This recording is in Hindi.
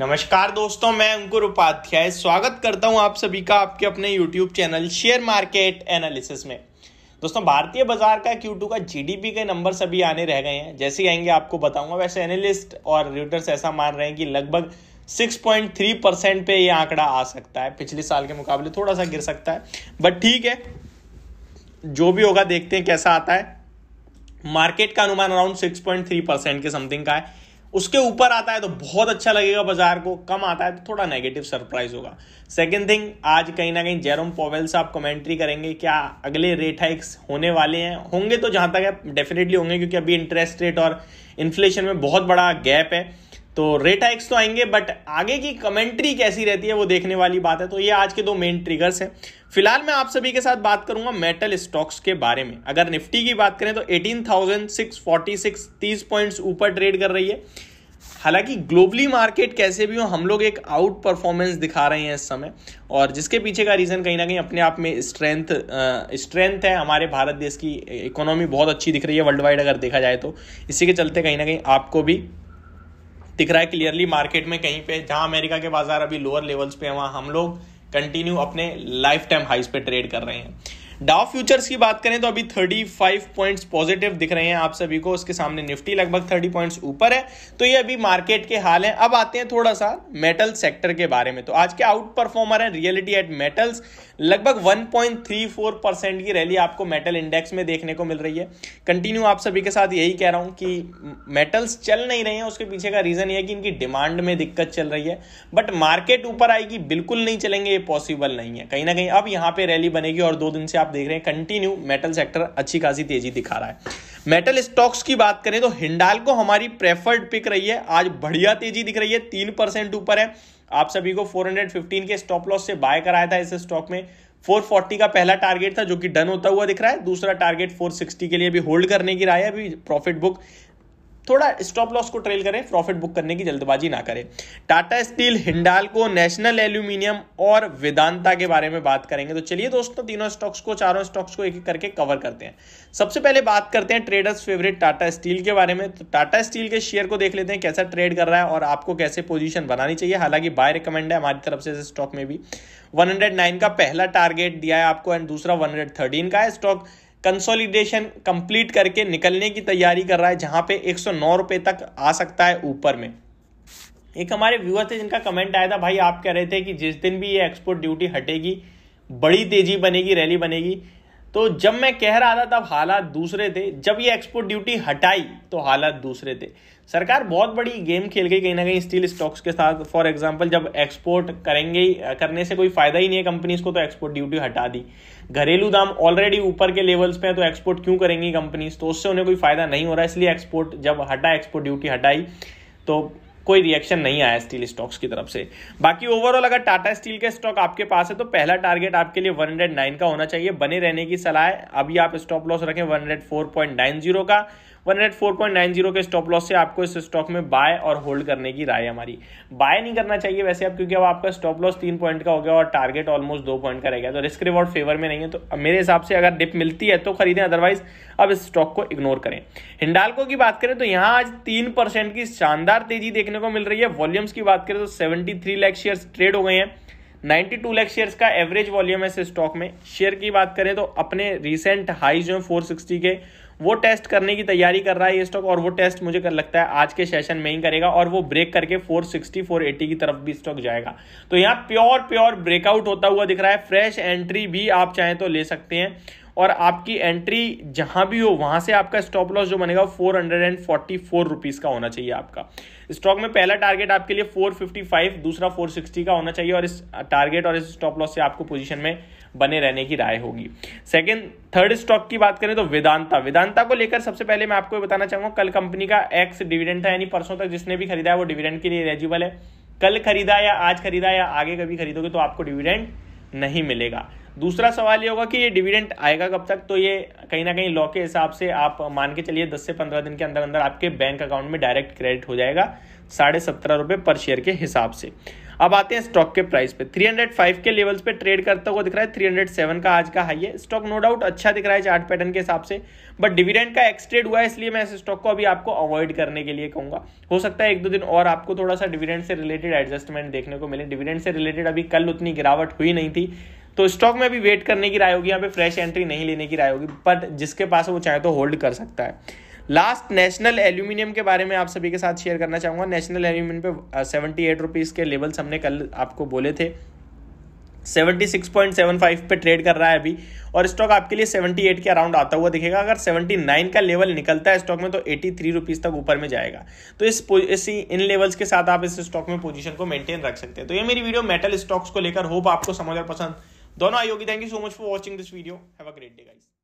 नमस्कार दोस्तों मैं अंकुर उपाध्याय स्वागत करता हूं आप सभी का आपके अपने YouTube channel share market analysis में दोस्तों भारतीय बाजार का Q2 का जीडीपी के नंबर सभी आने रह गए हैं जैसे ही आएंगे आपको बताऊंगा वैसे एनालिस्ट और रिटर्स ऐसा मान रहे हैं कि लगभग 6.3 परसेंट पे ये आंकड़ा आ सकता है पिछले साल के मुकाबले थोड़ा सा गिर सकता है बट ठीक है जो भी होगा देखते हैं कैसा आता है मार्केट का अनुमान अराउंड 6.3 परसेंट के समथिंग का है उसके ऊपर आता है तो बहुत अच्छा लगेगा बाजार को कम आता है तो थोड़ा नेगेटिव सरप्राइज होगा सेकेंड थिंग आज कहीं ना कहीं जेरोम पॉवेल साहब कमेंट्री करेंगे क्या अगले रेट हाइक्स होने वाले हैं होंगे तो जहां तक है डेफिनेटली होंगे क्योंकि अभी इंटरेस्ट रेट और इन्फ्लेशन में बहुत बड़ा गैप है तो रेट हाइक्स तो आएंगे बट आगे की कमेंट्री कैसी रहती है वो देखने वाली बात है तो ये आज के दो मेन ट्रिगर्स हैं फिलहाल मैं आप सभी के साथ बात करूंगा मेटल स्टॉक्स के बारे में अगर निफ्टी की बात करें तो 18,646 30 पॉइंट्स ऊपर ट्रेड कर रही है हालांकि ग्लोबली मार्केट कैसे भी हो हम लोग एक आउट परफॉर्मेंस दिखा रहे हैं इस समय और जिसके पीछे का रीज़न कहीं ना कहीं अपने आप में स्ट्रेंथ स्ट्रेंथ है हमारे भारत देश की इकोनॉमी बहुत अच्छी दिख रही है वर्ल्ड वाइड अगर देखा जाए तो इसी के चलते कहीं ना कहीं आपको भी दिख रहा है क्लियरली मार्केट में कहीं पे जहां अमेरिका के बाजार अभी लोअर लेवल्स पे हैं वहां हम लोग कंटिन्यू अपने लाइफ टाइम हाइस पे ट्रेड कर रहे हैं डाउ फ्यूचर्स की बात करें तो अभी 35 पॉइंट्स पॉजिटिव दिख रहे हैं आप सभी को उसके सामने निफ्टी लगभग 30 पॉइंट्स ऊपर है तो ये अभी मार्केट के हाल है अब आते हैं थोड़ा सा मेटल सेक्टर के बारे में तो आज के आउट परफॉर्मर हैं रियलिटी एट मेटल्स लगभग 1.34 परसेंट की रैली आपको मेटल इंडेक्स में देखने को मिल रही है कंटिन्यू आप सभी के साथ यही कह रहा हूं कि मेटल्स चल नहीं रहे हैं उसके पीछे का रीजन ये है कि इनकी डिमांड में दिक्कत चल रही है बट मार्केट ऊपर आएगी बिल्कुल नहीं चलेंगे ये पॉसिबल नहीं है कहीं ना कहीं अब यहाँ पे रैली बनेगी और दो दिन से आप आप देख रहे हैं कंटिन्यू मेटल सेक्टर अच्छी खासी तेजी दिखा रहा है मेटल स्टॉक्स की बात करें तो हिंडाल को हमारी प्रेफर्ड पिक रही है आज बढ़िया तेजी दिख रही है तीन परसेंट ऊपर है आप सभी को 415 के स्टॉप लॉस से बाय कराया था इस स्टॉक में 440 का पहला टारगेट था जो कि डन होता हुआ दिख रहा है दूसरा टारगेट 460 के लिए भी होल्ड करने की राय है अभी प्रॉफिट बुक थोड़ा स्टॉप लॉस को ट्रेल करें प्रॉफिट बुक करने की जल्दबाजी ना करें Tata steel Hindalco national aluminium और वेदांता के बारे में बात करेंगे तो चलिए दोस्तों तीनों स्टॉक्स को चारों स्टॉक्स को एक एक करके कवर करते हैं सबसे पहले बात करते हैं ट्रेडर्स फेवरेट टाटा स्टील के बारे में तो टाटा स्टील के शेयर को देख लेते हैं कैसा ट्रेड कर रहा है और आपको कैसे पोजिशन बनानी चाहिए हालांकि बाय रिकमेंड है हमारी तरफ से स्टॉक में भी 109 का पहला टारगेट दिया है आपको एंड दूसरा 113 का है स्टॉक कंसोलिडेशन कंप्लीट करके निकलने की तैयारी कर रहा है जहां पे एक रुपए तक आ सकता है ऊपर में एक हमारे व्यूअर थे जिनका कमेंट आया था भाई आप कह रहे थे कि जिस दिन भी ये एक्सपोर्ट ड्यूटी हटेगी बड़ी तेजी बनेगी रैली बनेगी तो जब मैं कह रहा था तब हालात दूसरे थे जब ये एक्सपोर्ट ड्यूटी हटाई तो हालात दूसरे थे सरकार बहुत बड़ी गेम खेल गई कहीं ना कहीं स्टील स्टॉक्स के साथ फॉर एग्जांपल जब एक्सपोर्ट करेंगे करने से कोई फायदा ही नहीं है कंपनीज को तो एक्सपोर्ट ड्यूटी हटा दी घरेलू दाम ऑलरेडी ऊपर के लेवल्स पे है तो एक्सपोर्ट क्यों करेंगी कंपनीज तो उससे उन्हें कोई फायदा नहीं हो रहा इसलिए एक्सपोर्ट जब हटा एक्सपोर्ट ड्यूटी हटाई तो कोई रिएक्शन नहीं आया स्टील स्टॉक्स की तरफ से बाकी ओवरऑल अगर टाटा स्टील के स्टॉक आपके पास है तो पहला टारगेट आपके लिए 109 का होना चाहिए बने रहने की सलाह है अभी आप स्टॉप लॉस रखें 104.90 का 104.90 के स्टॉप लॉस से आपको इस स्टॉक में बाय और होल्ड करने की राय हमारी बाय नहीं करना चाहिए वैसे आप क्योंकि अब आपका स्टॉप लॉस तीन पॉइंट का हो गया और टारगेट ऑलमोस्ट दो पॉइंट का रह गया तो रिस्क रिवॉर्ड फेवर में नहीं है तो मेरे हिसाब से अगर डिप मिलती है तो खरीदें अदरवाइज अब इस स्टॉक को इग्नोर करें हिंडालको की बात करें तो यहाँ आज तीन परसेंट की शानदार तेजी देखने को मिल रही है वॉल्यूम्स की बात करें तो seventy three lakh share trade हो गए हैं 92 लाख शेयर्स का एवरेज वॉल्यूम है इस स्टॉक में शेयर की बात करें तो अपने रिसेंट हाई जो है 460 के वो टेस्ट करने की तैयारी कर रहा है ये स्टॉक और वो टेस्ट मुझे कर लगता है आज के सेशन में ही करेगा और वो ब्रेक करके 460 480 की तरफ भी स्टॉक जाएगा तो यहाँ प्योर प्योर ब्रेकआउट होता हुआ दिख रहा है फ्रेश एंट्री भी आप चाहें तो ले सकते हैं और आपकी एंट्री जहां भी हो वहां से आपका स्टॉप लॉस जो बनेगा four hundred and forty four rupees का होना चाहिए आपका स्टॉक में पहला टारगेट आपके लिए फोर फिफ्टी फाइव दूसरा फोर सिक्सटी का होना चाहिए और इस टारगेट और इस स्टॉप लॉस से आपको पोजीशन में बने रहने की राय होगी सेकेंड थर्ड स्टॉक की बात करें तो वेदांता वेदांता को लेकर सबसे पहले मैं आपको बताना चाहूंगा कल कंपनी का एक्स डिविडेंड था यानी परसों तक जिसने भी खरीदा है वो डिविडेंड के लिए एलिजिबल है कल खरीदा या आज खरीदा या आगे कभी खरीदोगे तो आपको डिविडेंड नहीं मिलेगा दूसरा सवाल ये होगा कि ये डिविडेंड आएगा कब तक तो ये कहीं ना कहीं लॉ के हिसाब से आप मान के चलिए 10 से 15 दिन के अंदर अंदर आपके बैंक अकाउंट में डायरेक्ट क्रेडिट हो जाएगा साढ़े सत्रह रुपये पर शेयर के हिसाब से अब आते हैं स्टॉक के प्राइस पे 305 के लेवल्स पे ट्रेड करता हुआ दिख रहा है 307 का आज का हाई है स्टॉक नो डाउट अच्छा दिख रहा है चार्ट पैटर्न के हिसाब से बट डिविडेंड का एक्सट्रेड हुआ है इसलिए मैं इस स्टॉक को अभी आपको अवॉइड करने के लिए कहूंगा हो सकता है एक दो दिन और आपको थोड़ा सा डिविडेंड से रिलेटेड एडजस्टमेंट देखने को मिले डिविडेंड से रिलेटेड अभी कल उतनी गिरावट हुई नहीं थी तो स्टॉक में भी वेट करने की राय होगी यहाँ पे फ्रेश एंट्री नहीं लेने की राय होगी बट जिसके पास वो चाहे तो होल्ड कर सकता है लास्ट नेशनल एल्यूमिनियम के बारे में आप सभी के साथ शेयर करना चाहूंगा नेशनल एल्यूमिनियम पे सेवेंटी एट रुपीज़ के लेवल्स हमने कल आपको बोले थे 76.75 पे ट्रेड कर रहा है अभी और स्टॉक आपके लिए 78 के अराउंड आता हुआ दिखेगा अगर 79 का लेवल निकलता है स्टॉक में तो 83 रुपीस तक ऊपर में जाएगा तो इस इसी इन लेवल्स के साथ आप इस स्टॉक में पोजीशन को मेंटेन रख सकते हैं तो ये मेरी वीडियो मेटल स्टॉक्स को लेकर होप आपको समझ और पसंद दोनों आयोगी thank you so much for watching this video have a great day guys